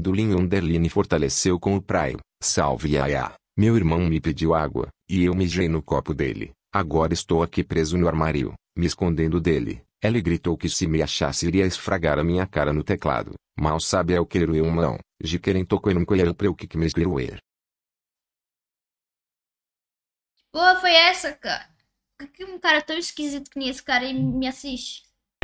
Dulin Underline fortaleceu com o praio. Salve Yaya, meu irmão me pediu água, e eu mijei no copo dele. Agora estou aqui preso no armário, me escondendo dele. Ele gritou que se me achasse iria esfragar a minha cara no teclado. Mal sabe eu quero eu não. De querem toco eu não quero pra que me escrever. Boa foi essa, cara? Por que um cara tão esquisito que nem esse cara me assiste?